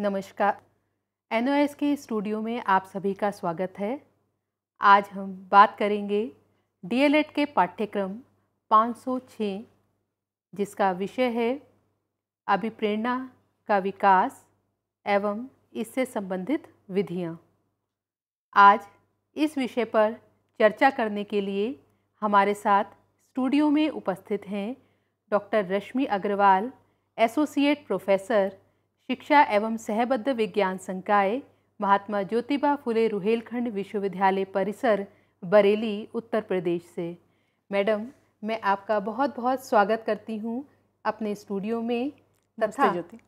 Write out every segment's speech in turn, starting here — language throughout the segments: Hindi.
नमस्कार एन के स्टूडियो में आप सभी का स्वागत है आज हम बात करेंगे डी के पाठ्यक्रम 506 जिसका विषय है अभिप्रेरणा का विकास एवं इससे संबंधित विधियां। आज इस विषय पर चर्चा करने के लिए हमारे साथ स्टूडियो में उपस्थित हैं doctor Rashmi Agarwal associate professor शिक्षा एवं सहबद्ध विज्ञान संकाय महात्मा ज्योतिबा फुले रुहेलखंड विश्वविद्यालय परिसर बरेली उत्तर प्रदेश से मैडम मैं आपका बहुत बहुत स्वागत करती हूँ अपने स्टूडियो में तथा ज्योति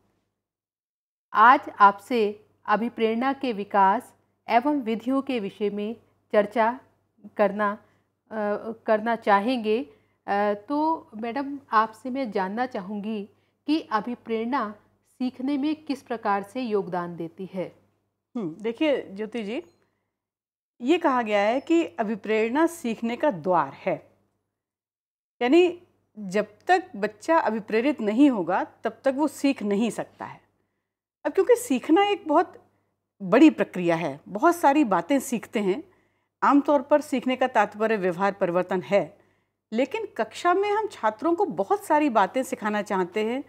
आज आपसे अभिप्रेरणा के विकास एवं विधियों के विषय में चर्चा करना आ, करना चाहेंगे आ, तो मैडम आपसे मैं जानना चाहूँगी कि अभिप्रेरणा सीखने में किस प्रकार से योगदान देती है हम्म, देखिए ज्योति जी ये कहा गया है कि अभिप्रेरणा सीखने का द्वार है यानी जब तक बच्चा अभिप्रेरित नहीं होगा तब तक वो सीख नहीं सकता है अब क्योंकि सीखना एक बहुत बड़ी प्रक्रिया है बहुत सारी बातें सीखते हैं आमतौर पर सीखने का तात्पर्य व्यवहार परिवर्तन है लेकिन कक्षा में हम छात्रों को बहुत सारी बातें सिखाना चाहते हैं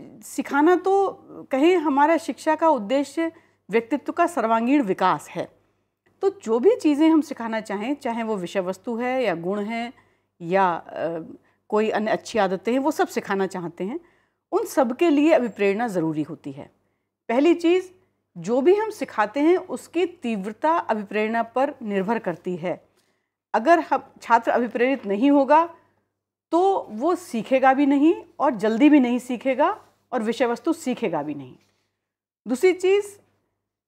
सिखाना तो कहें हमारा शिक्षा का उद्देश्य व्यक्तित्व का सर्वांगीण विकास है तो जो भी चीज़ें हम सिखाना चाहें चाहे वो विषय वस्तु है या गुण है या कोई अन्य अच्छी आदतें हैं वो सब सिखाना चाहते हैं उन सब के लिए अभिप्रेरणा ज़रूरी होती है पहली चीज़ जो भी हम सिखाते हैं उसकी तीव्रता अभिप्रेरणा पर निर्भर करती है अगर हम छात्र अभिप्रेरित नहीं होगा तो वो सीखेगा भी नहीं और जल्दी भी नहीं सीखेगा और विषय वस्तु सीखेगा भी नहीं दूसरी चीज़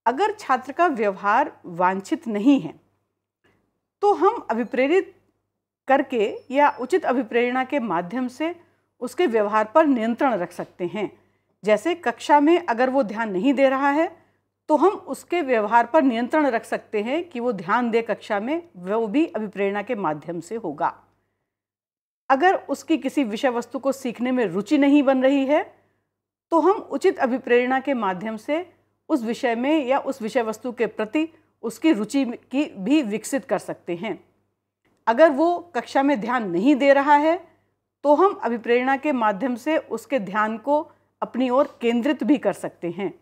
अगर छात्र का व्यवहार वांछित नहीं है तो हम अभिप्रेरित करके या उचित अभिप्रेरणा के माध्यम से उसके व्यवहार पर नियंत्रण रख सकते हैं जैसे कक्षा में अगर वो ध्यान नहीं दे रहा है तो हम उसके व्यवहार पर नियंत्रण रख सकते हैं कि वो ध्यान दे कक्षा में वो भी अभिप्रेरणा के माध्यम से होगा अगर उसकी किसी विषय वस्तु को सीखने में रुचि नहीं बन रही है तो हम उचित अभिप्रेरणा के माध्यम से उस विषय में या उस विषय वस्तु के प्रति उसकी रुचि की भी विकसित कर सकते हैं अगर वो कक्षा में ध्यान नहीं दे रहा है तो हम अभिप्रेरणा के माध्यम से उसके ध्यान को अपनी ओर केंद्रित भी कर सकते हैं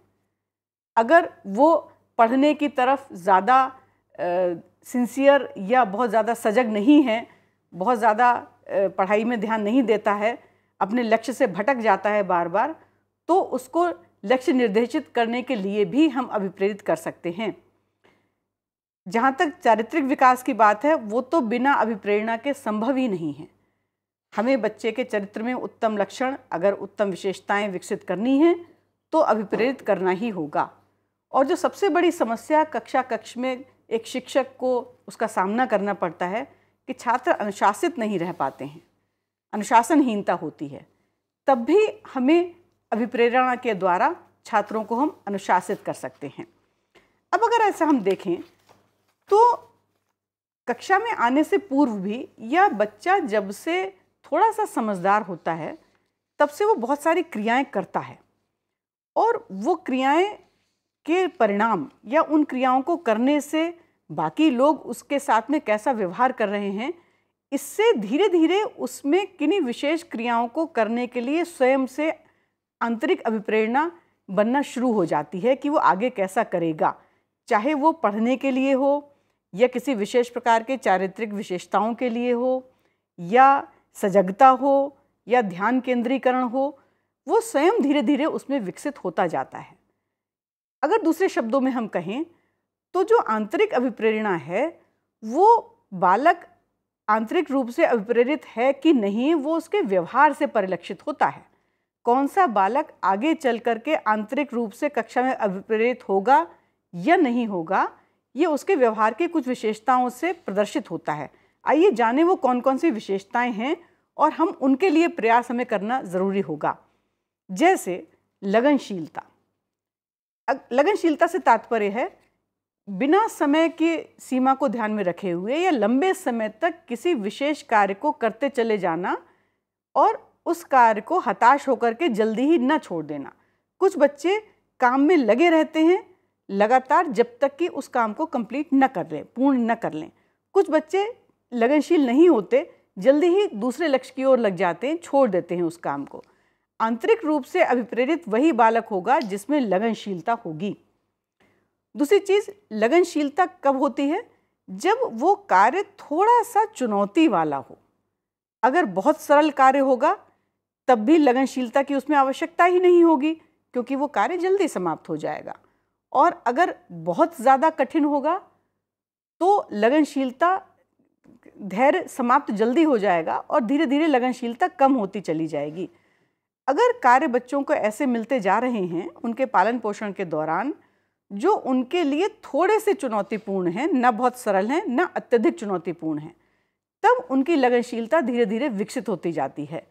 अगर वो पढ़ने की तरफ ज़्यादा सिंसियर या बहुत ज़्यादा सजग नहीं है बहुत ज़्यादा पढ़ाई में ध्यान नहीं देता है अपने लक्ष्य से भटक जाता है बार बार तो उसको लक्ष्य निर्देशित करने के लिए भी हम अभिप्रेरित कर सकते हैं जहाँ तक चारित्रिक विकास की बात है वो तो बिना अभिप्रेरणा के संभव ही नहीं है हमें बच्चे के चरित्र में उत्तम लक्षण अगर उत्तम विशेषताएं विकसित करनी हैं तो अभिप्रेरित करना ही होगा और जो सबसे बड़ी समस्या कक्षा कक्ष में एक शिक्षक को उसका सामना करना पड़ता है कि छात्र अनुशासित नहीं रह पाते हैं अनुशासनहीनता होती है तब भी हमें अभिप्रेरणा के द्वारा छात्रों को हम अनुशासित कर सकते हैं अब अगर ऐसा हम देखें तो कक्षा में आने से पूर्व भी या बच्चा जब से थोड़ा सा समझदार होता है तब से वो बहुत सारी क्रियाएं करता है और वो क्रियाएं के परिणाम या उन क्रियाओं को करने से बाकी लोग उसके साथ में कैसा व्यवहार कर रहे हैं इससे धीरे धीरे उसमें किन्हीं विशेष क्रियाओं को करने के लिए स्वयं से आंतरिक अभिप्रेरणा बनना शुरू हो जाती है कि वो आगे कैसा करेगा चाहे वो पढ़ने के लिए हो या किसी विशेष प्रकार के चारित्रिक विशेषताओं के लिए हो या सजगता हो या ध्यान केंद्रीकरण हो वो स्वयं धीरे धीरे उसमें विकसित होता जाता है अगर दूसरे शब्दों में हम कहें तो जो आंतरिक अभिप्रेरणा है वो बालक आंतरिक रूप से अभिप्रेरित है कि नहीं वो उसके व्यवहार से परिलक्षित होता है कौन सा बालक आगे चल करके आंतरिक रूप से कक्षा में अभिप्रेरित होगा या नहीं होगा ये उसके व्यवहार की कुछ विशेषताओं से प्रदर्शित होता है आइए जाने वो कौन कौन सी विशेषताएं हैं और हम उनके लिए प्रयास हमें करना ज़रूरी होगा जैसे लगनशीलता लगनशीलता से तात्पर्य है बिना समय की सीमा को ध्यान में रखे हुए या लंबे समय तक किसी विशेष कार्य को करते चले जाना और उस कार्य को हताश होकर के जल्दी ही न छोड़ देना कुछ बच्चे काम में लगे रहते हैं लगातार जब तक कि उस काम को कंप्लीट न कर लें पूर्ण न कर लें कुछ बच्चे लगनशील नहीं होते जल्दी ही दूसरे लक्ष्य की ओर लग जाते हैं छोड़ देते हैं उस काम को आंतरिक रूप से अभिप्रेरित वही बालक होगा जिसमें लगनशीलता होगी दूसरी चीज़ लगनशीलता कब होती है जब वो कार्य थोड़ा सा चुनौती वाला हो अगर बहुत सरल कार्य होगा तब भी लगनशीलता की उसमें आवश्यकता ही नहीं होगी क्योंकि वो कार्य जल्दी समाप्त हो जाएगा और अगर बहुत ज़्यादा कठिन होगा तो लगनशीलता धैर्य समाप्त जल्दी हो जाएगा और धीरे धीरे लगनशीलता कम होती चली जाएगी अगर कार्य बच्चों को ऐसे मिलते जा रहे हैं उनके पालन पोषण के दौरान जो उनके लिए थोड़े से चुनौतीपूर्ण हैं न बहुत सरल हैं न अत्यधिक चुनौतीपूर्ण हैं तब उनकी लगनशीलता धीरे धीरे विकसित होती जाती है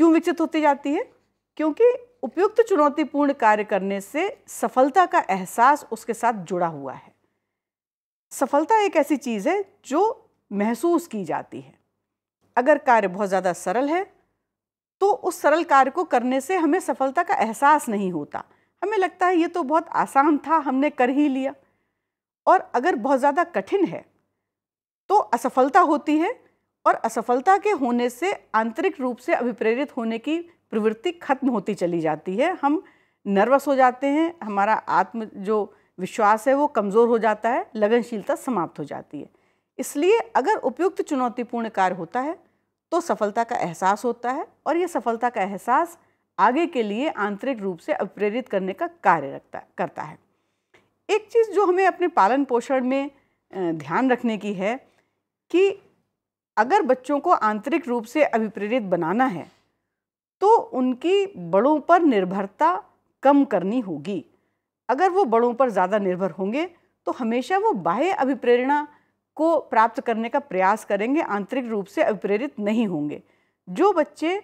क्यों विकसित होती जाती है क्योंकि उपयुक्त चुनौतीपूर्ण कार्य करने से सफलता का एहसास उसके साथ जुड़ा हुआ है सफलता एक ऐसी चीज़ है जो महसूस की जाती है अगर कार्य बहुत ज़्यादा सरल है तो उस सरल कार्य को करने से हमें सफलता का एहसास नहीं होता हमें लगता है ये तो बहुत आसान था हमने कर ही लिया और अगर बहुत ज़्यादा कठिन है तो असफलता होती है और असफलता के होने से आंतरिक रूप से अभिप्रेरित होने की प्रवृत्ति खत्म होती चली जाती है हम नर्वस हो जाते हैं हमारा आत्म जो विश्वास है वो कमज़ोर हो जाता है लगनशीलता समाप्त हो जाती है इसलिए अगर उपयुक्त चुनौतीपूर्ण कार्य होता है तो सफलता का एहसास होता है और यह सफलता का एहसास आगे के लिए आंतरिक रूप से अप्रेरित करने का कार्य रखता करता है एक चीज़ जो हमें अपने पालन पोषण में ध्यान रखने की है कि अगर बच्चों को आंतरिक रूप से अभिप्रेरित बनाना है तो उनकी बड़ों पर निर्भरता कम करनी होगी अगर वो बड़ों पर ज़्यादा निर्भर होंगे तो हमेशा वो बाह्य अभिप्रेरणा को प्राप्त करने का प्रयास करेंगे आंतरिक रूप से अभिप्रेरित नहीं होंगे जो बच्चे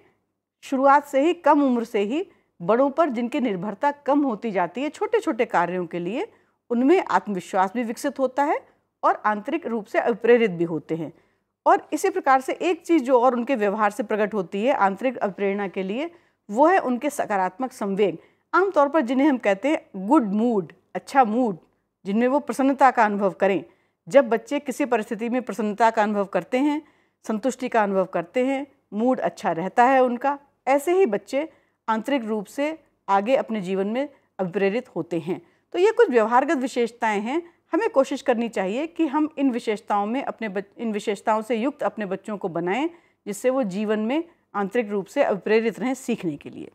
शुरुआत से ही कम उम्र से ही बड़ों पर जिनकी निर्भरता कम होती जाती है छोटे छोटे कार्यों के लिए उनमें आत्मविश्वास भी विकसित होता है और आंतरिक रूप से अभिप्रेरित भी होते हैं और इसी प्रकार से एक चीज़ जो और उनके व्यवहार से प्रकट होती है आंतरिक प्रेरणा के लिए वो है उनके सकारात्मक संवेग आमतौर पर जिन्हें हम कहते हैं गुड मूड अच्छा मूड जिनमें वो प्रसन्नता का अनुभव करें जब बच्चे किसी परिस्थिति में प्रसन्नता का अनुभव करते हैं संतुष्टि का अनुभव करते हैं मूड अच्छा रहता है उनका ऐसे ही बच्चे आंतरिक रूप से आगे अपने जीवन में अभिप्रेरित होते हैं तो ये कुछ व्यवहारगत विशेषताएं हैं हमें कोशिश करनी चाहिए कि हम इन विशेषताओं में अपने बच, इन विशेषताओं से युक्त अपने बच्चों को बनाएं जिससे वो जीवन में आंतरिक रूप से अभिप्रेरित रहें सीखने के लिए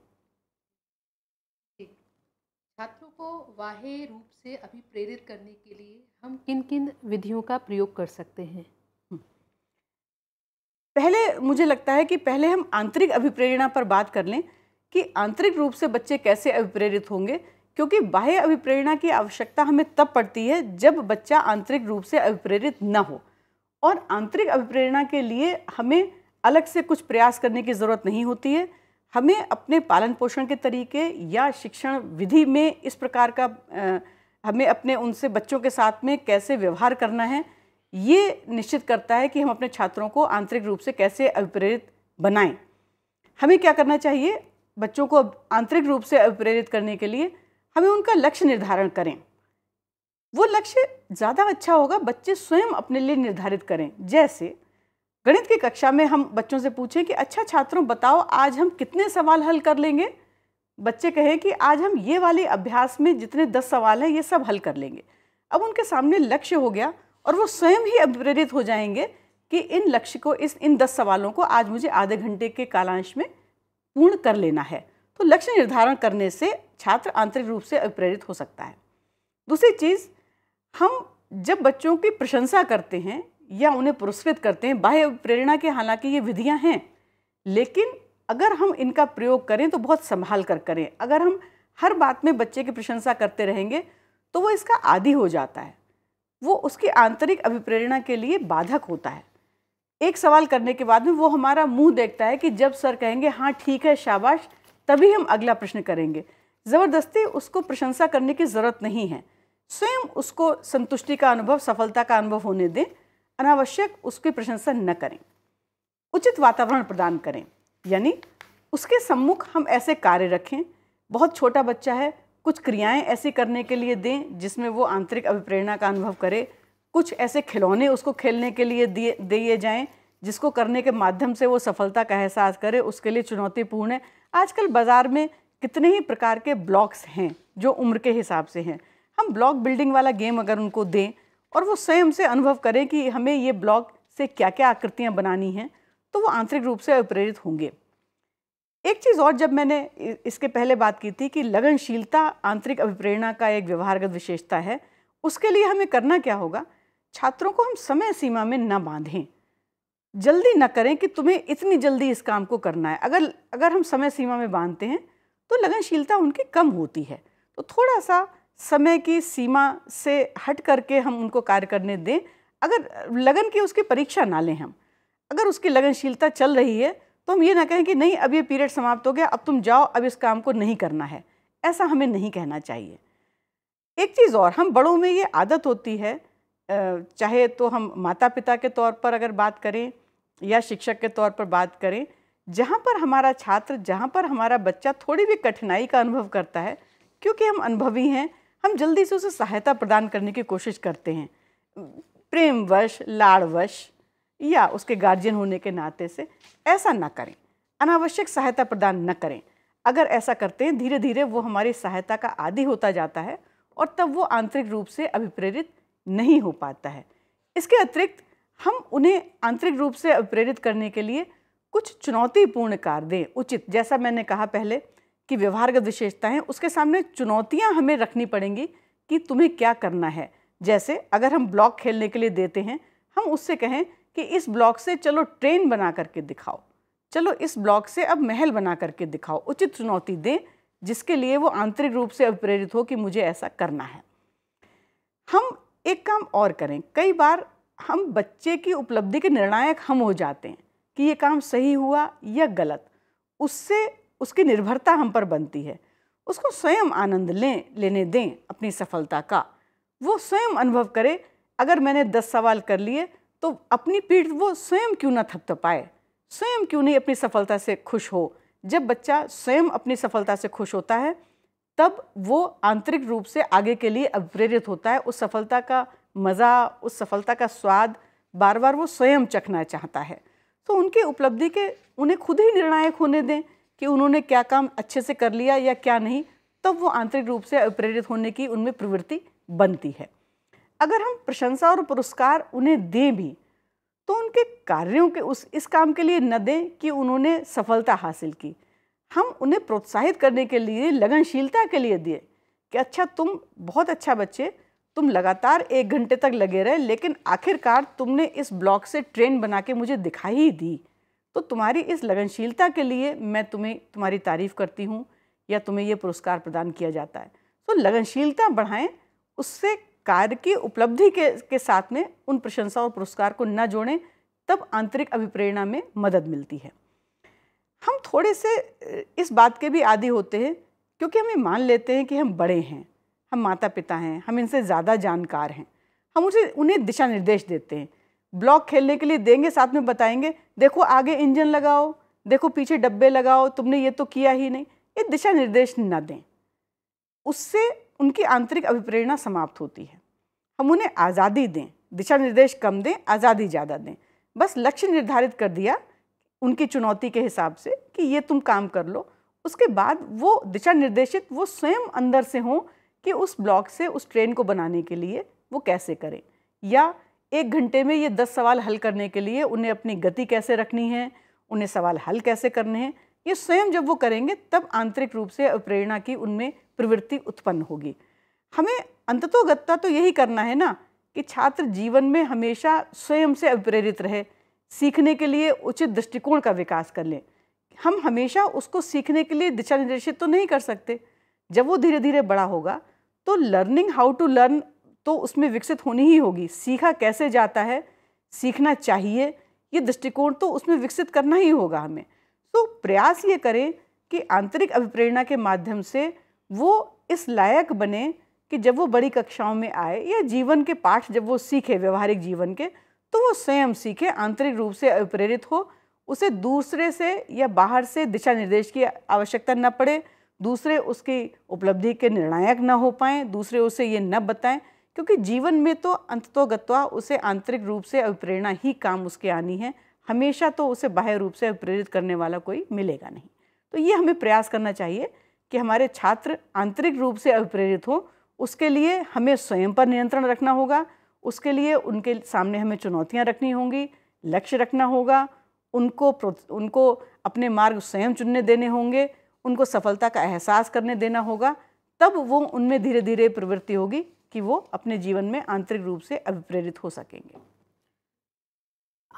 छात्रों को वाह्य रूप से अभिप्रेरित करने के लिए हम किन किन विधियों का प्रयोग कर सकते हैं हम्म। पहले मुझे लगता है कि पहले हम आंतरिक अभिप्रेरणा पर बात कर लें कि आंतरिक रूप से बच्चे कैसे अभिप्रेरित होंगे क्योंकि बाह्य अभिप्रेरणा की आवश्यकता हमें तब पड़ती है जब बच्चा आंतरिक रूप से अभिप्रेरित न हो और आंतरिक अभिप्रेरणा के लिए हमें अलग से कुछ प्रयास करने की ज़रूरत नहीं होती है हमें अपने पालन पोषण के तरीके या शिक्षण विधि में इस प्रकार का आ, हमें अपने उनसे बच्चों के साथ में कैसे व्यवहार करना है ये निश्चित करता है कि हम अपने छात्रों को आंतरिक रूप से कैसे अभिप्रेरित बनाएं हमें क्या करना चाहिए बच्चों को आंतरिक रूप से अभिप्रेरित करने के लिए हमें उनका लक्ष्य निर्धारण करें वो लक्ष्य ज़्यादा अच्छा होगा बच्चे स्वयं अपने लिए निर्धारित करें जैसे गणित की कक्षा में हम बच्चों से पूछें कि अच्छा छात्रों बताओ आज हम कितने सवाल हल कर लेंगे बच्चे कहें कि आज हम ये वाले अभ्यास में जितने दस सवाल हैं ये सब हल कर लेंगे अब उनके सामने लक्ष्य हो गया और वो स्वयं ही अभिप्रेरित हो जाएंगे कि इन लक्ष्य को इस इन दस सवालों को आज मुझे आधे घंटे के कालांश में पूर्ण कर लेना है तो लक्ष्य निर्धारण करने से छात्र आंतरिक रूप से अभिप्रेरित हो सकता है दूसरी चीज़ हम जब बच्चों की प्रशंसा करते हैं या उन्हें पुरस्कृत करते हैं बाह्य प्रेरणा के हालांकि ये विधियां हैं लेकिन अगर हम इनका प्रयोग करें तो बहुत संभाल कर करें अगर हम हर बात में बच्चे की प्रशंसा करते रहेंगे तो वो इसका आदि हो जाता है वो उसकी आंतरिक अभिप्रेरणा के लिए बाधक होता है एक सवाल करने के बाद में वो हमारा मुंह देखता है कि जब सर कहेंगे हाँ ठीक है शाबाश तभी हम अगला प्रश्न करेंगे ज़बरदस्ती उसको प्रशंसा करने की ज़रूरत नहीं है स्वयं उसको संतुष्टि का अनुभव सफलता का अनुभव होने दें अनावश्यक उसकी प्रशंसा न करें उचित वातावरण प्रदान करें यानी उसके सम्मुख हम ऐसे कार्य रखें बहुत छोटा बच्चा है कुछ क्रियाएं ऐसी करने के लिए दें जिसमें वो आंतरिक अभिप्रेरणा का अनुभव करे कुछ ऐसे खिलौने उसको खेलने के लिए दिए दिए जाएँ जिसको करने के माध्यम से वो सफलता का एहसास करे उसके लिए चुनौतीपूर्ण है आजकल बाज़ार में कितने ही प्रकार के ब्लॉक्स हैं जो उम्र के हिसाब से हैं हम ब्लॉक बिल्डिंग वाला गेम अगर उनको दें और वो स्वयं से अनुभव करें कि हमें ये ब्लॉक से क्या क्या आकृतियाँ बनानी हैं तो वो आंतरिक रूप से अप्रेरित होंगे एक चीज़ और जब मैंने इसके पहले बात की थी कि लगनशीलता आंतरिक अभिप्रेरणा का एक व्यवहारगत विशेषता है उसके लिए हमें करना क्या होगा छात्रों को हम समय सीमा में ना बांधें जल्दी ना करें कि तुम्हें इतनी जल्दी इस काम को करना है अगर अगर हम समय सीमा में बांधते हैं तो लगनशीलता उनकी कम होती है तो थोड़ा सा समय की सीमा से हट करके हम उनको कार्य करने दें अगर लगन की उसकी परीक्षा ना लें हम अगर उसकी लगनशीलता चल रही है तो हम ये ना कहें कि नहीं अब ये पीरियड समाप्त हो गया अब तुम जाओ अब इस काम को नहीं करना है ऐसा हमें नहीं कहना चाहिए एक चीज़ और हम बड़ों में ये आदत होती है चाहे तो हम माता पिता के तौर पर अगर बात करें या शिक्षक के तौर पर बात करें जहाँ पर हमारा छात्र जहाँ पर हमारा बच्चा थोड़ी भी कठिनाई का अनुभव करता है क्योंकि हम अनुभवी हैं हम जल्दी से उसे सहायता प्रदान करने की कोशिश करते हैं प्रेमवश लाड़वश या उसके गार्जियन होने के नाते से ऐसा ना करें अनावश्यक सहायता प्रदान न करें अगर ऐसा करते हैं धीरे धीरे वो हमारी सहायता का आदि होता जाता है और तब वो आंतरिक रूप से अभिप्रेरित नहीं हो पाता है इसके अतिरिक्त हम उन्हें आंतरिक रूप से अभिप्रेरित करने के लिए कुछ चुनौतीपूर्ण कार्य दें उचित जैसा मैंने कहा पहले कि व्यवहारगत विशेषताएं उसके सामने चुनौतियां हमें रखनी पड़ेंगी कि तुम्हें क्या करना है जैसे अगर हम ब्लॉक खेलने के लिए देते हैं हम उससे कहें कि इस ब्लॉक से चलो ट्रेन बना करके दिखाओ चलो इस ब्लॉक से अब महल बना करके दिखाओ उचित चुनौती दें जिसके लिए वो आंतरिक रूप से अभिप्रेरित हो कि मुझे ऐसा करना है हम एक काम और करें कई बार हम बच्चे की उपलब्धि के निर्णायक हम हो जाते हैं कि ये काम सही हुआ या गलत उससे उसकी निर्भरता हम पर बनती है उसको स्वयं आनंद लें लेने दें अपनी सफलता का वो स्वयं अनुभव करे अगर मैंने दस सवाल कर लिए तो अपनी पीठ वो स्वयं क्यों ना थपथपाए स्वयं क्यों नहीं अपनी सफलता से खुश हो जब बच्चा स्वयं अपनी सफलता से खुश होता है तब वो आंतरिक रूप से आगे के लिए अप्रेरित होता है उस सफलता का मज़ा उस सफलता का स्वाद बार बार वो स्वयं चखना चाहता है तो उनकी उपलब्धि के उन्हें खुद ही निर्णायक होने दें कि उन्होंने क्या काम अच्छे से कर लिया या क्या नहीं तब वो आंतरिक रूप से प्रेरित होने की उनमें प्रवृत्ति बनती है अगर हम प्रशंसा और पुरस्कार उन्हें दें भी तो उनके कार्यों के उस इस काम के लिए न दें कि उन्होंने सफलता हासिल की हम उन्हें प्रोत्साहित करने के लिए लगनशीलता के लिए दिए कि अच्छा तुम बहुत अच्छा बच्चे तुम लगातार एक घंटे तक लगे रहे लेकिन आखिरकार तुमने इस ब्लॉग से ट्रेन बना के मुझे दिखाई ही दी तो तुम्हारी इस लगनशीलता के लिए मैं तुम्हें तुम्हारी तारीफ़ करती हूँ या तुम्हें ये पुरस्कार प्रदान किया जाता है तो लगनशीलता बढ़ाएं उससे कार्य की उपलब्धि के के साथ में उन प्रशंसा और पुरस्कार को न जोड़ें तब आंतरिक अभिप्रेरणा में मदद मिलती है हम थोड़े से इस बात के भी आदि होते हैं क्योंकि हमें मान लेते हैं कि हम बड़े हैं हम माता पिता हैं हम इनसे ज़्यादा जानकार हैं हम उसे उन्हें दिशा निर्देश देते हैं ब्लॉक खेलने के लिए देंगे साथ में बताएंगे देखो आगे इंजन लगाओ देखो पीछे डब्बे लगाओ तुमने ये तो किया ही नहीं ये दिशा निर्देश न दें उससे उनकी आंतरिक अभिप्रेरणा समाप्त होती है हम उन्हें आज़ादी दें दिशा निर्देश कम दें आज़ादी ज़्यादा दें बस लक्ष्य निर्धारित कर दिया उनकी चुनौती के हिसाब से कि ये तुम काम कर लो उसके बाद वो दिशा निर्देशित वो स्वयं अंदर से हों कि उस ब्लॉक से उस ट्रेन को बनाने के लिए वो कैसे करें या एक घंटे में ये दस सवाल हल करने के लिए उन्हें अपनी गति कैसे रखनी है उन्हें सवाल हल कैसे करने हैं ये स्वयं जब वो करेंगे तब आंतरिक रूप से प्रेरणा की उनमें प्रवृत्ति उत्पन्न होगी हमें अंततोगत्ता तो यही करना है ना कि छात्र जीवन में हमेशा स्वयं से अप्रेरित रहे सीखने के लिए उचित दृष्टिकोण का विकास कर लें हम हमेशा उसको सीखने के लिए दिशा निर्देशित तो नहीं कर सकते जब वो धीरे धीरे बड़ा होगा तो लर्निंग हाउ टू लर्न तो उसमें विकसित होनी ही होगी सीखा कैसे जाता है सीखना चाहिए ये दृष्टिकोण तो उसमें विकसित करना ही होगा हमें तो प्रयास ये करें कि आंतरिक अभिप्रेरणा के माध्यम से वो इस लायक बने कि जब वो बड़ी कक्षाओं में आए या जीवन के पाठ जब वो सीखे व्यवहारिक जीवन के तो वो स्वयं सीखे आंतरिक रूप से अभिप्रेरित हो उसे दूसरे से या बाहर से दिशा निर्देश की आवश्यकता न पड़े दूसरे उसकी उपलब्धि के निर्णायक न हो पाएँ दूसरे उसे ये न बताएं क्योंकि जीवन में तो अंततोगत्वा उसे आंतरिक रूप से अभिप्रेरणा ही काम उसके आनी है हमेशा तो उसे बाह्य रूप से प्रेरित करने वाला कोई मिलेगा नहीं तो ये हमें प्रयास करना चाहिए कि हमारे छात्र आंतरिक रूप से अभिप्रेरित हो उसके लिए हमें स्वयं पर नियंत्रण रखना होगा उसके लिए उनके सामने हमें चुनौतियाँ रखनी होंगी लक्ष्य रखना होगा उनको उनको अपने मार्ग स्वयं चुनने देने होंगे उनको सफलता का एहसास करने देना होगा तब वो उनमें धीरे धीरे प्रवृत्ति होगी कि वो अपने जीवन में आंतरिक रूप से अभिप्रेरित हो सकेंगे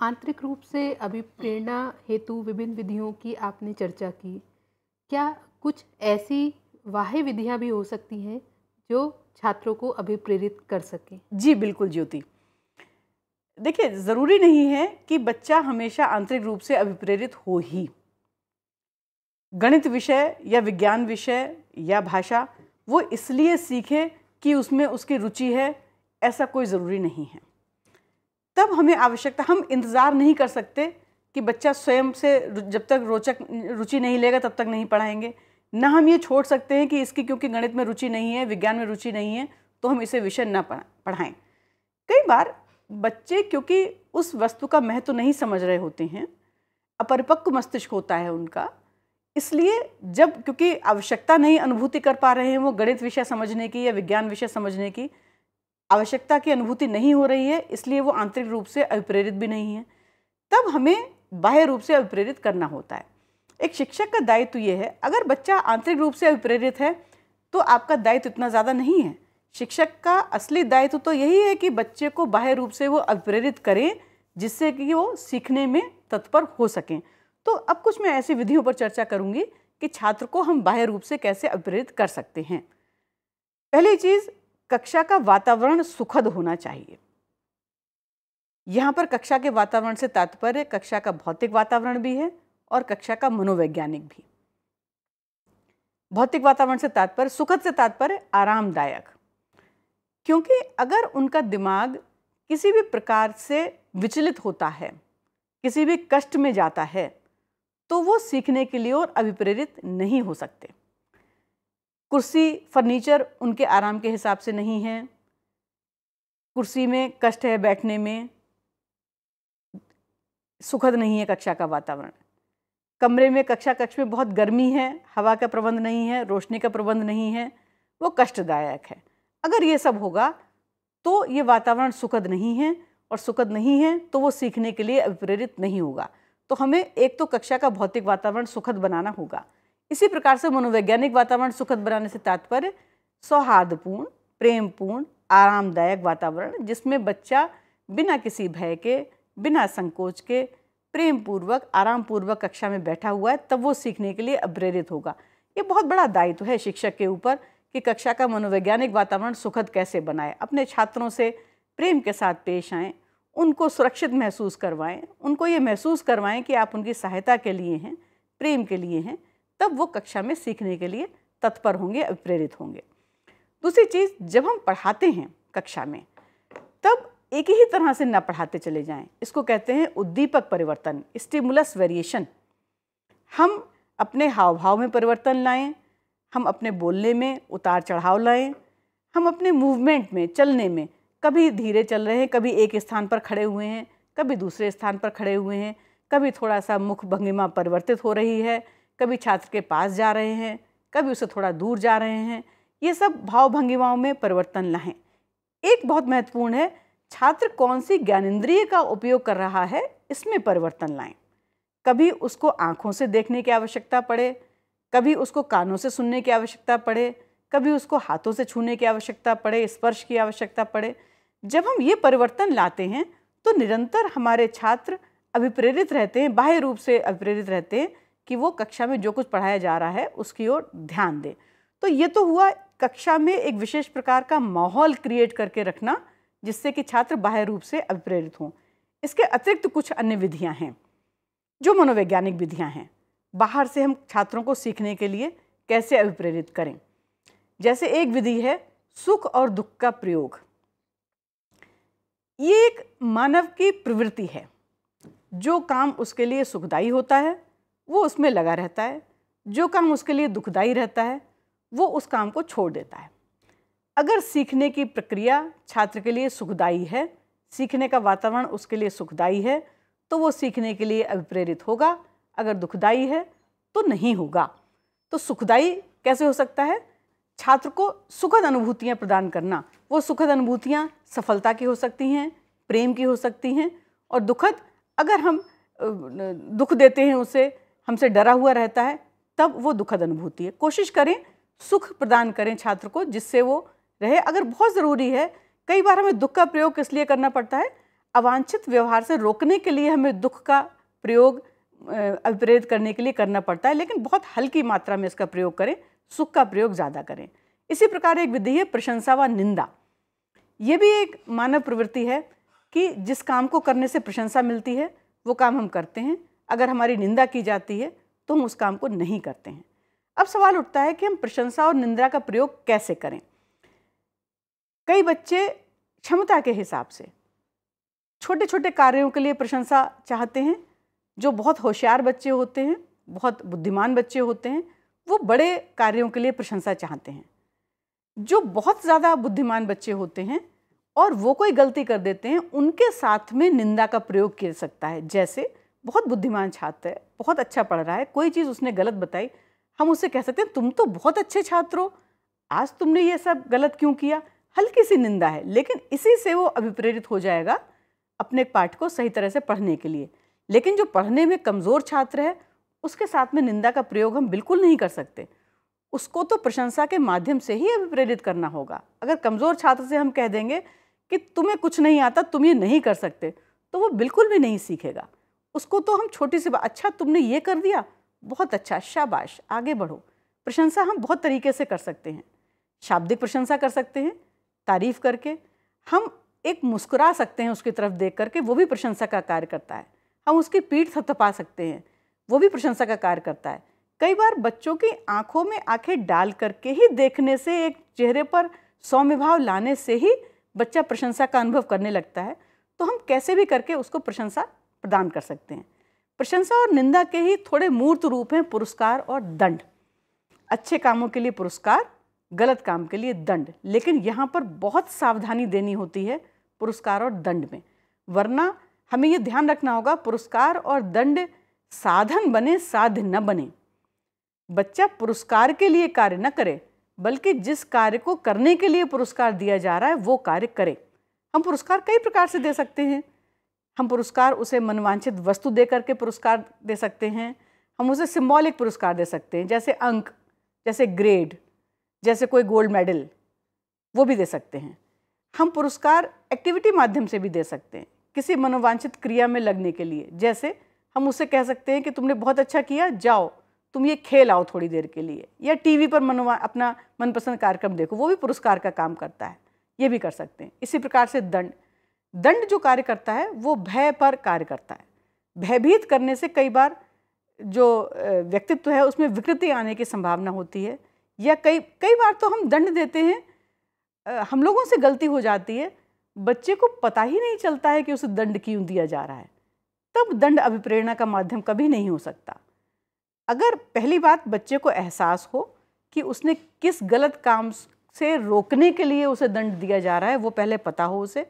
आंतरिक रूप से अभिप्रेरणा हेतु विभिन्न विधियों की आपने चर्चा की क्या कुछ ऐसी वाह्य विधियाँ भी हो सकती हैं जो छात्रों को अभिप्रेरित कर सकें जी बिल्कुल ज्योति देखिए ज़रूरी नहीं है कि बच्चा हमेशा आंतरिक रूप से अभिप्रेरित हो ही गणित विषय या विज्ञान विषय या भाषा वो इसलिए सीखे कि उसमें उसकी रुचि है ऐसा कोई ज़रूरी नहीं है तब हमें आवश्यकता हम इंतज़ार नहीं कर सकते कि बच्चा स्वयं से जब तक रोचक रुचि नहीं लेगा तब तक नहीं पढ़ाएंगे ना हम ये छोड़ सकते हैं कि इसकी क्योंकि गणित में रुचि नहीं है विज्ञान में रुचि नहीं है तो हम इसे विषय ना पढ़ाएं कई बार बच्चे क्योंकि उस वस्तु का महत्व नहीं समझ रहे होते हैं अपरिपक्व मस्तिष्क होता है उनका इसलिए जब क्योंकि आवश्यकता नहीं अनुभूति कर पा रहे हैं वो गणित विषय समझने की या विज्ञान विषय समझने की आवश्यकता की अनुभूति नहीं हो रही है इसलिए वो आंतरिक रूप से अभिप्रेरित भी नहीं है तब हमें बाह्य रूप से अभिप्रेरित करना होता है एक शिक्षक का दायित्व ये है अगर बच्चा आंतरिक रूप से अभिप्रेरित है तो आपका दायित्व इतना ज़्यादा नहीं है शिक्षक का असली दायित्व तो यही है कि बच्चे को बाह्य रूप से वो अभिप्रेरित करें जिससे कि वो सीखने में तत्पर हो सकें तो अब कुछ मैं ऐसी विधियों पर चर्चा करूंगी कि छात्र को हम बाह्य रूप से कैसे अभिप्रेरित कर सकते हैं पहली चीज़ कक्षा का वातावरण सुखद होना चाहिए यहां पर कक्षा के वातावरण से तात्पर्य कक्षा का भौतिक वातावरण भी है और कक्षा का मनोवैज्ञानिक भी भौतिक वातावरण से तात्पर्य सुखद से तात्पर्य आरामदायक क्योंकि अगर उनका दिमाग किसी भी प्रकार से विचलित होता है किसी भी कष्ट में जाता है तो वो सीखने के लिए और अभिप्रेरित नहीं हो सकते कुर्सी फर्नीचर उनके आराम के हिसाब से नहीं है कुर्सी में कष्ट है बैठने में सुखद नहीं है कक्षा का वातावरण कमरे में कक्षा कक्ष में बहुत गर्मी है हवा का प्रबंध नहीं है रोशनी का प्रबंध नहीं है वो कष्टदायक है अगर ये सब होगा तो ये वातावरण सुखद नहीं है और सुखद नहीं है तो वो सीखने के लिए अभिप्रेरित नहीं होगा तो हमें एक तो कक्षा का भौतिक वातावरण सुखद बनाना होगा इसी प्रकार से मनोवैज्ञानिक वातावरण सुखद बनाने से तात्पर्य सौहार्दपूर्ण प्रेमपूर्ण आरामदायक वातावरण जिसमें बच्चा बिना किसी भय के बिना संकोच के प्रेम पूर्वक आराम पूर्वक कक्षा में बैठा हुआ है तब वो सीखने के लिए अप्रेरित होगा ये बहुत बड़ा दायित्व है शिक्षक के ऊपर कि कक्षा का मनोवैज्ञानिक वातावरण सुखद कैसे बनाए अपने छात्रों से प्रेम के साथ पेश आएँ उनको सुरक्षित महसूस करवाएं उनको ये महसूस करवाएं कि आप उनकी सहायता के लिए हैं प्रेम के लिए हैं तब वो कक्षा में सीखने के लिए तत्पर होंगे अभिप्रेरित होंगे दूसरी चीज़ जब हम पढ़ाते हैं कक्षा में तब एक ही तरह से ना पढ़ाते चले जाएं इसको कहते हैं उद्दीपक परिवर्तन स्टिमुलस वेरिएशन हम अपने हाव भाव में परिवर्तन लाएं हम अपने बोलने में उतार चढ़ाव लाएं हम अपने मूवमेंट में चलने में कभी धीरे चल रहे हैं कभी एक स्थान पर खड़े हुए हैं कभी दूसरे स्थान पर खड़े हुए हैं कभी थोड़ा सा मुख भंगिमा परिवर्तित हो रही है कभी छात्र के पास जा रहे हैं कभी उसे थोड़ा दूर जा रहे हैं ये सब भाव भंगिमाओं में परिवर्तन लाएं एक बहुत महत्वपूर्ण है छात्र कौन सी ज्ञानेन्द्रिय का उपयोग कर रहा है इसमें परिवर्तन लाएं कभी उसको आँखों से देखने की आवश्यकता पड़े कभी उसको कानों से सुनने की आवश्यकता पड़े कभी उसको हाथों से छूने की आवश्यकता पड़े स्पर्श की आवश्यकता पड़े जब हम ये परिवर्तन लाते हैं तो निरंतर हमारे छात्र अभिप्रेरित रहते हैं बाह्य रूप से अभिप्रेरित रहते हैं कि वो कक्षा में जो कुछ पढ़ाया जा रहा है उसकी ओर ध्यान दें तो ये तो हुआ कक्षा में एक विशेष प्रकार का माहौल क्रिएट करके रखना जिससे कि छात्र बाह्य रूप से अभिप्रेरित हों इसके अतिरिक्त कुछ अन्य विधियाँ हैं जो मनोवैज्ञानिक विधियाँ हैं बाहर से हम छात्रों को सीखने के लिए कैसे अभिप्रेरित करें जैसे एक विधि है सुख और दुख का प्रयोग ये एक मानव की प्रवृत्ति है जो काम उसके लिए सुखदाई होता है वो उसमें लगा रहता है जो काम उसके लिए दुखदाई रहता है वो उस काम को छोड़ देता है अगर सीखने की प्रक्रिया छात्र के लिए सुखदाई है सीखने का वातावरण उसके लिए सुखदाई है तो वो सीखने के लिए अभिप्रेरित होगा अगर दुखदाई है तो नहीं होगा तो सुखदाई कैसे हो सकता है छात्र को सुखद अनुभूतियाँ प्रदान करना वो सुखद अनुभूतियाँ सफलता की हो सकती हैं प्रेम की हो सकती हैं और दुखद अगर हम दुख देते हैं उसे हमसे डरा हुआ रहता है तब वो दुखद अनुभूति है कोशिश करें सुख प्रदान करें छात्र को जिससे वो रहे अगर बहुत ज़रूरी है कई बार हमें दुख का प्रयोग किस लिए करना पड़ता है अवांछित व्यवहार से रोकने के लिए हमें दुख का प्रयोग अभिप्रेरित करने के लिए करना पड़ता है लेकिन बहुत हल्की मात्रा में इसका प्रयोग करें सुख का प्रयोग ज़्यादा करें इसी प्रकार एक विधि है प्रशंसा व निंदा ये भी एक मानव प्रवृत्ति है कि जिस काम को करने से प्रशंसा मिलती है वो काम हम करते हैं अगर हमारी निंदा की जाती है तो हम उस काम को नहीं करते हैं अब सवाल उठता है कि हम प्रशंसा और निंदा का प्रयोग कैसे करें कई बच्चे क्षमता के हिसाब से छोटे छोटे कार्यों के लिए प्रशंसा चाहते हैं जो बहुत होशियार बच्चे होते हैं बहुत बुद्धिमान बच्चे होते हैं वो बड़े कार्यों के लिए प्रशंसा चाहते हैं जो बहुत ज़्यादा बुद्धिमान बच्चे होते हैं और वो कोई गलती कर देते हैं उनके साथ में निंदा का प्रयोग किया सकता है जैसे बहुत बुद्धिमान छात्र है बहुत अच्छा पढ़ रहा है कोई चीज़ उसने गलत बताई हम उसे कह सकते हैं तुम तो बहुत अच्छे छात्र हो आज तुमने ये सब गलत क्यों किया हल्की सी निंदा है लेकिन इसी से वो अभिप्रेरित हो जाएगा अपने पाठ को सही तरह से पढ़ने के लिए लेकिन जो पढ़ने में कमज़ोर छात्र है उसके साथ में निंदा का प्रयोग हम बिल्कुल नहीं कर सकते उसको तो प्रशंसा के माध्यम से ही प्रेरित करना होगा अगर कमज़ोर छात्र से हम कह देंगे कि तुम्हें कुछ नहीं आता तुम ये नहीं कर सकते तो वो बिल्कुल भी नहीं सीखेगा उसको तो हम छोटी सी बात अच्छा तुमने ये कर दिया बहुत अच्छा शाबाश आगे बढ़ो प्रशंसा हम बहुत तरीके से कर सकते हैं शाब्दिक प्रशंसा कर सकते हैं तारीफ करके हम एक मुस्कुरा सकते हैं उसकी तरफ देख करके वो भी प्रशंसा का कार्य करता है हम उसकी पीठ थपथपा सकते हैं वो भी प्रशंसा का कार्य करता है कई बार बच्चों की आंखों में आंखें डाल करके ही देखने से एक चेहरे पर सौम्य भाव लाने से ही बच्चा प्रशंसा का अनुभव करने लगता है तो हम कैसे भी करके उसको प्रशंसा प्रदान कर सकते हैं प्रशंसा और निंदा के ही थोड़े मूर्त रूप हैं पुरस्कार और दंड अच्छे कामों के लिए पुरस्कार गलत काम के लिए दंड लेकिन यहाँ पर बहुत सावधानी देनी होती है पुरस्कार और दंड में वरना हमें ये ध्यान रखना होगा पुरस्कार और दंड साधन बने साध न बने बच्चा पुरस्कार के लिए कार्य न करे बल्कि जिस कार्य को करने के लिए पुरस्कार दिया जा रहा है वो कार्य करे हम पुरस्कार कई प्रकार से दे सकते हैं हम पुरस्कार उसे मनवांछित वस्तु दे करके पुरस्कार दे सकते हैं हम उसे सिम्बॉलिक पुरस्कार दे सकते हैं जैसे अंक जैसे ग्रेड जैसे कोई गोल्ड मेडल वो भी दे सकते हैं हम पुरस्कार एक्टिविटी माध्यम से भी दे सकते हैं किसी मनोवांछित क्रिया में लगने के लिए जैसे हम उससे कह सकते हैं कि तुमने बहुत अच्छा किया जाओ तुम ये खेल आओ थोड़ी देर के लिए या टीवी पर मनवा अपना मनपसंद कार्यक्रम देखो वो भी पुरस्कार का काम करता है ये भी कर सकते हैं इसी प्रकार से दंड दंड जो कार्य करता है वो भय पर कार्य करता है भयभीत करने से कई बार जो व्यक्तित्व है उसमें विकृति आने की संभावना होती है या कई कई बार तो हम दंड देते हैं हम लोगों से गलती हो जाती है बच्चे को पता ही नहीं चलता है कि उसे दंड क्यों दिया जा रहा है तब दंड अभिप्रेरणा का माध्यम कभी नहीं हो सकता अगर पहली बात बच्चे को एहसास हो कि उसने किस गलत काम से रोकने के लिए उसे दंड दिया जा रहा है वो पहले पता हो उसे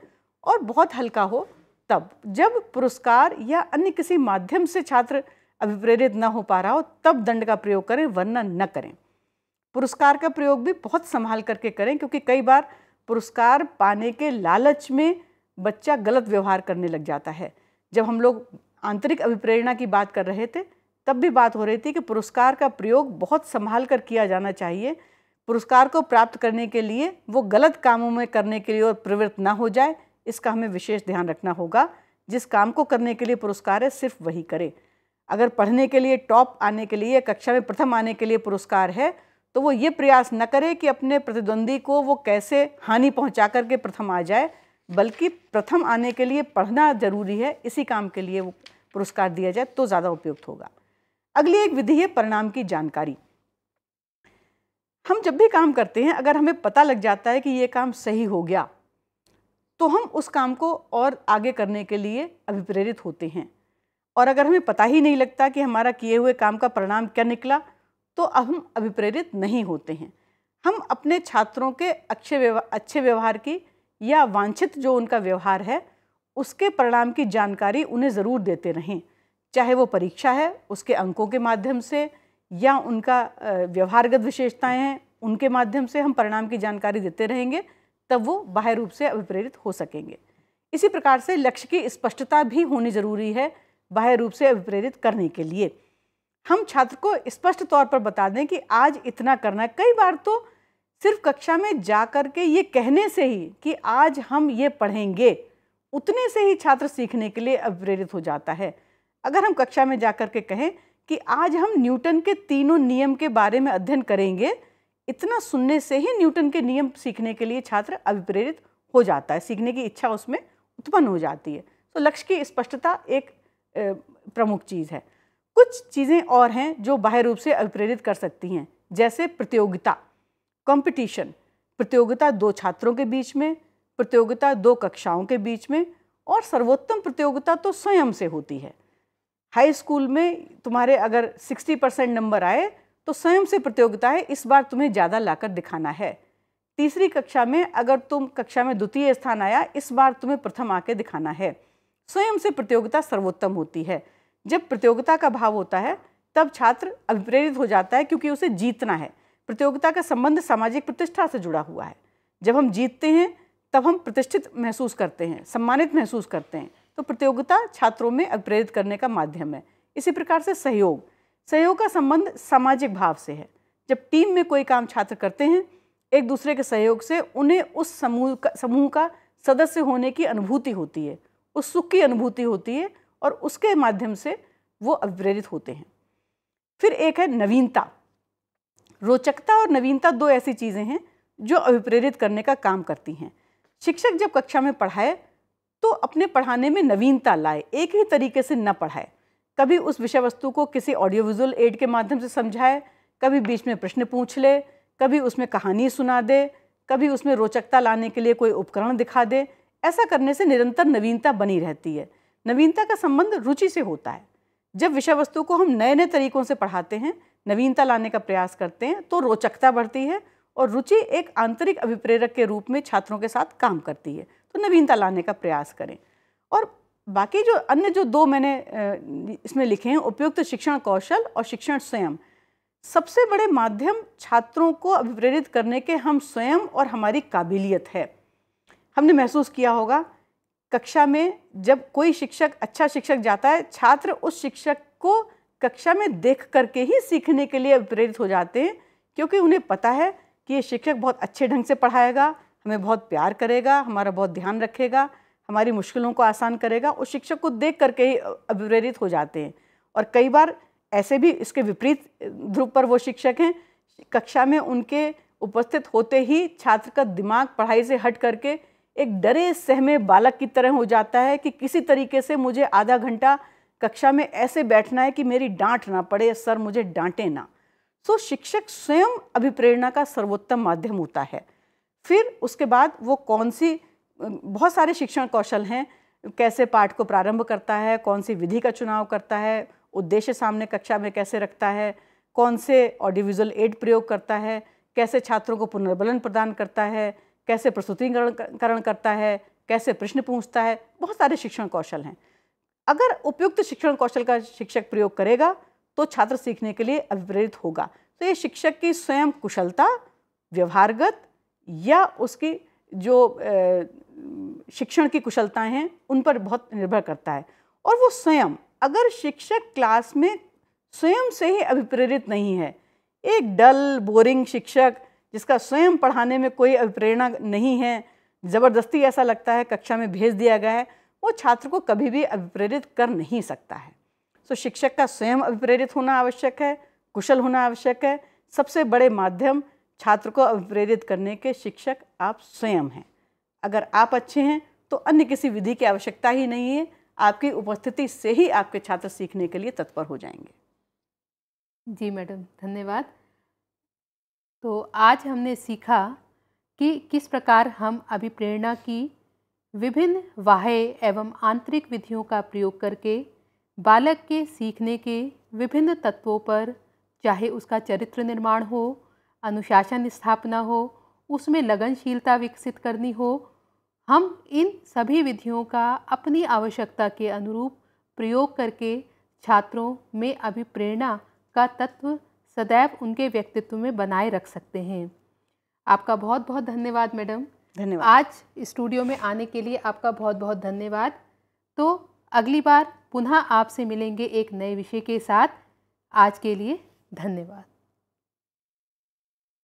और बहुत हल्का हो तब जब पुरस्कार या अन्य किसी माध्यम से छात्र अभिप्रेरित ना हो पा रहा हो तब दंड का प्रयोग करें वरना न करें पुरस्कार का प्रयोग भी बहुत संभाल करके करें क्योंकि कई बार पुरस्कार पाने के लालच में बच्चा गलत व्यवहार करने लग जाता है जब हम लोग आंतरिक अभिप्रेरणा की बात कर रहे थे तब भी बात हो रही थी कि पुरस्कार का प्रयोग बहुत संभाल कर किया जाना चाहिए पुरस्कार को प्राप्त करने के लिए वो गलत कामों में करने के लिए और प्रवृत्त ना हो जाए इसका हमें विशेष ध्यान रखना होगा जिस काम को करने के लिए पुरस्कार है सिर्फ वही करें अगर पढ़ने के लिए टॉप आने के लिए कक्षा में प्रथम आने के लिए पुरस्कार है तो वो ये प्रयास न करे कि अपने प्रतिद्वंदी को वो कैसे हानि पहुंचा करके प्रथम आ जाए बल्कि प्रथम आने के लिए पढ़ना जरूरी है इसी काम के लिए वो पुरस्कार दिया जाए तो ज़्यादा उपयुक्त होगा अगली एक विधि है परिणाम की जानकारी हम जब भी काम करते हैं अगर हमें पता लग जाता है कि ये काम सही हो गया तो हम उस काम को और आगे करने के लिए अभिप्रेरित होते हैं और अगर हमें पता ही नहीं लगता कि हमारा किए हुए काम का परिणाम क्या निकला तो अब हम अभिप्रेरित नहीं होते हैं हम अपने छात्रों के अच्छे व्यवहार अच्छे व्यवहार की या वांछित जो उनका व्यवहार है उसके परिणाम की जानकारी उन्हें ज़रूर देते रहें चाहे वो परीक्षा है उसके अंकों के माध्यम से या उनका व्यवहारगत विशेषताएं हैं उनके माध्यम से हम परिणाम की जानकारी देते रहेंगे तब वो बाह्य रूप से अभिप्रेरित हो सकेंगे इसी प्रकार से लक्ष्य की स्पष्टता भी होनी ज़रूरी है बाह्य रूप से अभिप्रेरित करने के लिए हम छात्र को स्पष्ट तौर पर बता दें कि आज इतना करना है कई बार तो सिर्फ कक्षा में जा कर के ये कहने से ही कि आज हम ये पढ़ेंगे उतने से ही छात्र सीखने के लिए अप्रेरित हो जाता है अगर हम कक्षा में जा कर के कहें कि आज हम न्यूटन के तीनों नियम के बारे में अध्ययन करेंगे इतना सुनने से ही न्यूटन के नियम सीखने के लिए छात्र अभिप्रेरित हो जाता है सीखने की इच्छा उसमें उत्पन्न हो जाती है तो लक्ष्य की स्पष्टता एक प्रमुख चीज़ है कुछ चीज़ें और हैं जो बाह्य रूप से अभिप्रेरित कर सकती हैं जैसे प्रतियोगिता कंपटीशन प्रतियोगिता दो छात्रों के बीच में प्रतियोगिता दो कक्षाओं के बीच में और सर्वोत्तम प्रतियोगिता तो स्वयं से होती है हाई स्कूल में तुम्हारे अगर 60 परसेंट नंबर आए तो स्वयं से प्रतियोगिता है इस बार तुम्हें ज़्यादा लाकर दिखाना है तीसरी कक्षा में अगर तुम कक्षा में द्वितीय स्थान आया इस बार तुम्हें प्रथम आके दिखाना है स्वयं से प्रतियोगिता सर्वोत्तम होती है जब प्रतियोगिता का भाव होता है तब छात्र अभिप्रेरित हो जाता है क्योंकि उसे जीतना है प्रतियोगिता का संबंध सामाजिक प्रतिष्ठा से जुड़ा हुआ है जब हम जीतते हैं तब हम प्रतिष्ठित महसूस करते हैं सम्मानित महसूस करते हैं तो प्रतियोगिता छात्रों में अप्रेरित करने का माध्यम है इसी प्रकार से सहयोग सहयोग का संबंध सामाजिक भाव से है जब टीम में कोई काम छात्र करते हैं एक दूसरे के सहयोग से उन्हें उस समूह का समूह का सदस्य होने की अनुभूति होती है उस सुख की अनुभूति होती है और उसके माध्यम से वो अप्रेरित होते हैं फिर एक है नवीनता रोचकता और नवीनता दो ऐसी चीज़ें हैं जो अभिप्रेरित करने का काम करती हैं शिक्षक जब कक्षा में पढ़ाए तो अपने पढ़ाने में नवीनता लाए एक ही तरीके से न पढ़ाए कभी उस विषय वस्तु को किसी ऑडियो विजुअल एड के माध्यम से समझाए कभी बीच में प्रश्न पूछ ले कभी उसमें कहानी सुना दे कभी उसमें रोचकता लाने के लिए कोई उपकरण दिखा दे ऐसा करने से निरंतर नवीनता बनी रहती है नवीनता का संबंध रुचि से होता है जब विषय वस्तु को हम नए नए तरीकों से पढ़ाते हैं नवीनता लाने का प्रयास करते हैं तो रोचकता बढ़ती है और रुचि एक आंतरिक अभिप्रेरक के रूप में छात्रों के साथ काम करती है तो नवीनता लाने का प्रयास करें और बाकी जो अन्य जो दो मैंने इसमें लिखे हैं उपयुक्त शिक्षण कौशल और शिक्षण स्वयं सबसे बड़े माध्यम छात्रों को अभिप्रेरित करने के हम स्वयं और हमारी काबिलियत है हमने महसूस किया होगा कक्षा में जब कोई शिक्षक अच्छा शिक्षक जाता है छात्र उस शिक्षक को कक्षा में देख करके ही सीखने के लिए प्रेरित हो जाते हैं क्योंकि उन्हें पता है कि ये शिक्षक बहुत अच्छे ढंग से पढ़ाएगा हमें बहुत प्यार करेगा हमारा बहुत ध्यान रखेगा हमारी मुश्किलों को आसान करेगा उस शिक्षक को देख करके ही अभिप्रेरित हो जाते हैं और कई बार ऐसे भी इसके विपरीत ध्रुव पर वो शिक्षक हैं कक्षा में उनके उपस्थित होते ही छात्र का दिमाग पढ़ाई से हट करके एक डरे सहमे बालक की तरह हो जाता है कि किसी तरीके से मुझे आधा घंटा कक्षा में ऐसे बैठना है कि मेरी डांट ना पड़े सर मुझे डांटे ना सो शिक्षक स्वयं अभिप्रेरणा का सर्वोत्तम माध्यम होता है फिर उसके बाद वो कौन सी बहुत सारे शिक्षण कौशल हैं कैसे पाठ को प्रारंभ करता है कौन सी विधि का चुनाव करता है उद्देश्य सामने कक्षा में कैसे रखता है कौन से ऑडिविजुअल एड प्रयोग करता है कैसे छात्रों को पुनर्बलन प्रदान करता है कैसे प्रस्तुतिकरण करता है कैसे प्रश्न पूछता है बहुत सारे शिक्षण कौशल हैं अगर उपयुक्त शिक्षण कौशल का शिक्षक प्रयोग करेगा तो छात्र सीखने के लिए अभिप्रेरित होगा तो ये शिक्षक की स्वयं कुशलता व्यवहारगत या उसकी जो शिक्षण की कुशलताएं हैं उन पर बहुत निर्भर करता है और वो स्वयं अगर शिक्षक क्लास में स्वयं से ही अभिप्रेरित नहीं है एक डल बोरिंग शिक्षक जिसका स्वयं पढ़ाने में कोई अभिप्रेरणा नहीं है ज़बरदस्ती ऐसा लगता है कक्षा में भेज दिया गया है वो छात्र को कभी भी अभिप्रेरित कर नहीं सकता है सो शिक्षक का स्वयं अभिप्रेरित होना आवश्यक है कुशल होना आवश्यक है सबसे बड़े माध्यम छात्र को अभिप्रेरित करने के शिक्षक आप स्वयं हैं अगर आप अच्छे हैं तो अन्य किसी विधि की आवश्यकता ही नहीं है आपकी उपस्थिति से ही आपके छात्र सीखने के लिए तत्पर हो जाएंगे जी मैडम धन्यवाद तो आज हमने सीखा कि किस प्रकार हम अभिप्रेरणा की विभिन्न बाह्य एवं आंतरिक विधियों का प्रयोग करके बालक के सीखने के विभिन्न तत्वों पर चाहे उसका चरित्र निर्माण हो अनुशासन स्थापना हो उसमें लगनशीलता विकसित करनी हो हम इन सभी विधियों का अपनी आवश्यकता के अनुरूप प्रयोग करके छात्रों में अभिप्रेरणा का तत्व सदैव उनके व्यक्तित्व में बनाए रख सकते हैं आपका बहुत बहुत धन्यवाद मैडम धन्यवाद आज स्टूडियो में आने के लिए आपका बहुत बहुत धन्यवाद तो अगली बार पुनः आपसे मिलेंगे एक नए विषय के साथ आज के लिए धन्यवाद